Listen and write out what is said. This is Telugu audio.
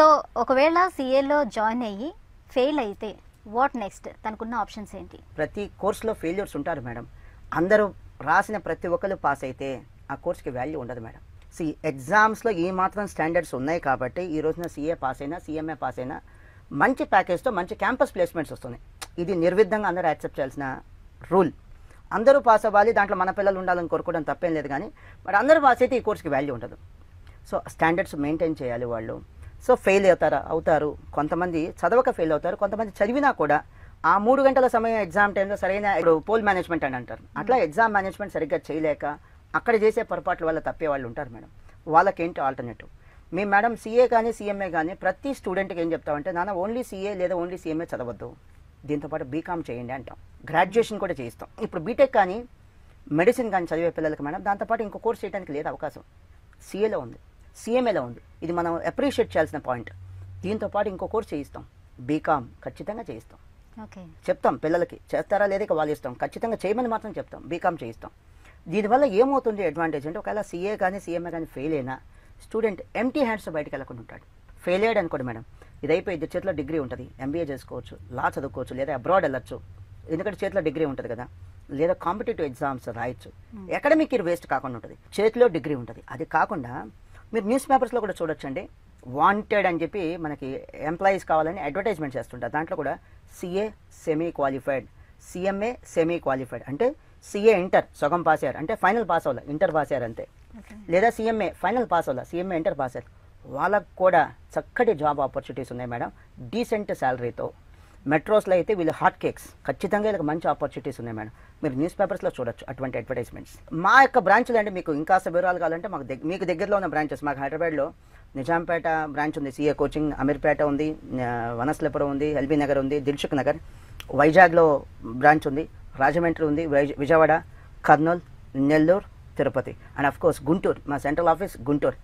సో ఒకవేళ సిఏలో జాయిన్ అయ్యి ఫెయిల్ అయితే వాట్ నెక్స్ట్ తనకున్న ఆప్షన్స్ ఏంటి ప్రతి కోర్సులో ఫెయిల్యూర్స్ ఉంటారు మేడం అందరూ రాసిన ప్రతి ఒక్కరు పాస్ అయితే ఆ కోర్స్కి వాల్యూ ఉండదు మేడం సి ఎగ్జామ్స్లో ఏ మాత్రం స్టాండర్డ్స్ ఉన్నాయి కాబట్టి ఈ రోజున సీఏ పాస్ అయినా సీఎంఏ పాస్ అయినా మంచి ప్యాకేజ్తో మంచి క్యాంపస్ ప్లేస్మెంట్స్ వస్తున్నాయి ఇది నిర్విధంగా అందరూ యాక్సెప్ట్ చేయాల్సిన రూల్ అందరూ పాస్ అవ్వాలి దాంట్లో మన పిల్లలు ఉండాలని కోరుకోవడం తప్పేం లేదు కానీ మరి అందరూ పాస్ అయితే ఈ కోర్స్కి వాల్యూ ఉండదు సో స్టాండర్డ్స్ మెయింటైన్ చేయాలి వాళ్ళు సో ఫెయిల్ అవుతారా అవుతారు కొంతమంది చదవక ఫెయిల్ అవుతారు కొంతమంది చదివినా కూడా ఆ మూడు గంటల సమయం ఎగ్జామ్ టైంలో సరైన ఇప్పుడు పోల్ మేనేజ్మెంట్ అని అంటారు hmm. అట్లా ఎగ్జామ్ మేనేజ్మెంట్ సరిగ్గా చేయలేక అక్కడ చేసే పొరపాట్ల వల్ల తప్పే వాళ్ళు ఉంటారు మేడం వాళ్ళకేంటి ఆల్టర్నేటివ్ మీ మేడం సీఏ కానీ సీఎంఏ కానీ ప్రతి స్టూడెంట్కి ఏం చెప్తామంటే నాన్న ఓన్లీ సీఏ లేదా ఓన్లీ సీఎంఏ చదవద్దు దీంతోపాటు బీకామ్ చేయండి అంటాం గ్రాడ్యుయేషన్ కూడా చేయిస్తాం ఇప్పుడు బీటెక్ కానీ మెడిసిన్ కానీ చదివే పిల్లలకి మేడం దాంతోపాటు ఇంకో కోర్స్ చేయడానికి లేదు అవకాశం సీఏలో ఉంది సీఎంఏలో ఉంది ఇది మనం అప్రిషియేట్ చేయాల్సిన పాయింట్ దీంతో పాటు ఇంకో కోర్స్ చేయిస్తాం బీకామ్ ఖచ్చితంగా చేయిస్తాం చెప్తాం పిల్లలకి చేస్తారా లేదా వాళ్ళు ఇస్తాం ఖచ్చితంగా చేయమని మాత్రం చెప్తాం బీకామ్ చేయిస్తాం దీనివల్ల ఏమవుతుంది అడ్వాంటేజ్ అంటే ఒకవేళ సీఏ కానీ సీఎంఏ కానీ ఫెయిల్ అయినా స్టూడెంట్ ఎంటీ హ్యాండ్స్ బయటకు వెళ్ళకుండా ఉంటాడు ఫెయిల్ అయ్యాడు అనుకోండి మేడం ఇది అయిపోయి ఇద్దరు చేతిలో డిగ్రీ ఉంటుంది ఎంబీఏ చేసుకోవచ్చు లా చదువుకోవచ్చు లేదా అబ్రాడ్ వెళ్ళచ్చు ఎందుకంటే చేతిలో డిగ్రీ ఉంటుంది కదా లేదా కాంపిటేటివ్ ఎగ్జామ్స్ రాయొచ్చు అకాడమిక్ ఇయర్ వేస్ట్ కాకుండా ఉంటుంది చేతిలో డిగ్రీ ఉంటుంది అది కాకుండా మీరు న్యూస్ పేపర్స్లో కూడా చూడొచ్చండి వాంటెడ్ అని చెప్పి మనకి ఎంప్లాయీస్ కావాలని అడ్వర్టైజ్మెంట్ చేస్తుంటారు దాంట్లో కూడా CA semi qualified CMA semi qualified అంటే సిఏ ఇంటర్ సగం పాస్ అయ్యారు అంటే ఫైనల్ పాస్ అవ్వాలి ఇంటర్ పాస్ అయ్యారు అంతే లేదా సిఎంఏ ఫైనల్ పాస్ అవ్వాలి సిఎంఏ ఇంటర్ పాస్ అయ్యారు వాళ్ళకు కూడా చక్కటి జాబ్ ఆపర్చునిటీస్ ఉన్నాయి మేడం డీసెంట్ శాలరీతో మెట్రోస్లో అయితే వీళ్ళు హాట్ కేక్స్ ఖచ్చితంగా వీళ్ళకి మంచి ఆపర్చునిటీస్ ఉన్నాయి మేడం మీరు న్యూస్ పేపర్స్లో చూడొచ్చు అటువంటి అడ్వర్టైజ్మెంట్స్ మా యొక్క బ్రాంచ్లు అంటే మీకు ఇంకా వివరాలు కావాలంటే మాకు మీకు దగ్గరలో ఉన్న బ్రాంచెస్ మాకు హైదరాబాద్లో నిజాంపేట బ్రాంచ్ ఉంది సిఏ కోచింగ్ అమీర్పేట ఉంది వనస్లపురం ఉంది ఎల్బీ నగర్ ఉంది దిల్షుక్ నగర్ వైజాగ్లో బ్రాంచ్ ఉంది రాజమండ్రి ఉంది Vijayawada Kurnool Nellore Tirupati and of course Guntur మా సెంట్రల్ ఆఫీస్ గుంటూరు